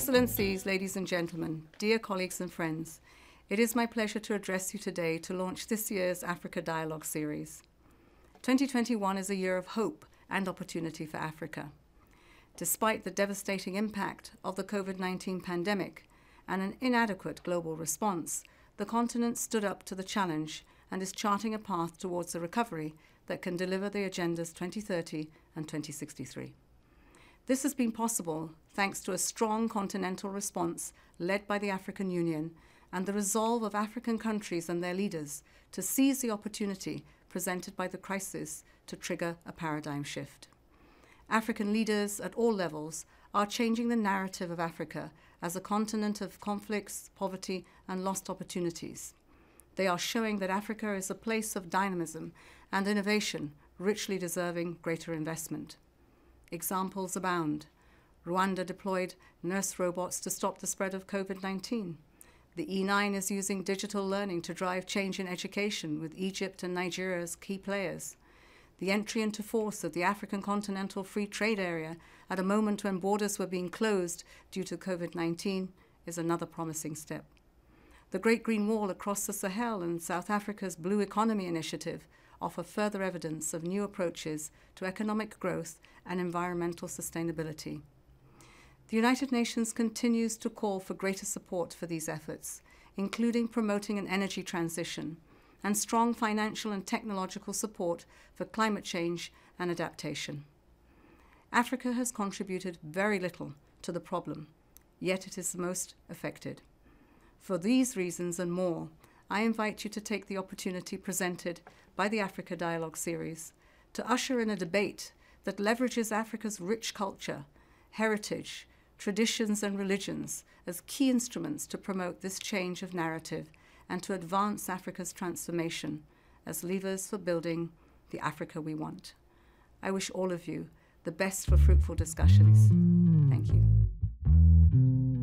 Excellencies, ladies and gentlemen, dear colleagues and friends, it is my pleasure to address you today to launch this year's Africa Dialogue Series. 2021 is a year of hope and opportunity for Africa. Despite the devastating impact of the COVID 19 pandemic and an inadequate global response, the continent stood up to the challenge and is charting a path towards a recovery that can deliver the agendas 2030 and 2063. This has been possible thanks to a strong continental response led by the African Union and the resolve of African countries and their leaders to seize the opportunity presented by the crisis to trigger a paradigm shift. African leaders at all levels are changing the narrative of Africa as a continent of conflicts, poverty, and lost opportunities. They are showing that Africa is a place of dynamism and innovation richly deserving greater investment. Examples abound. Rwanda deployed nurse robots to stop the spread of COVID 19. The E9 is using digital learning to drive change in education with Egypt and Nigeria as key players. The entry into force of the African Continental Free Trade Area at a moment when borders were being closed due to COVID 19 is another promising step. The Great Green Wall across the Sahel and South Africa's Blue Economy Initiative offer further evidence of new approaches to economic growth and environmental sustainability. The United Nations continues to call for greater support for these efforts, including promoting an energy transition and strong financial and technological support for climate change and adaptation. Africa has contributed very little to the problem, yet it is the most affected. For these reasons and more, I invite you to take the opportunity presented by the Africa Dialogue series to usher in a debate that leverages Africa's rich culture, heritage, traditions and religions as key instruments to promote this change of narrative and to advance Africa's transformation as levers for building the Africa we want. I wish all of you the best for fruitful discussions. Thank you.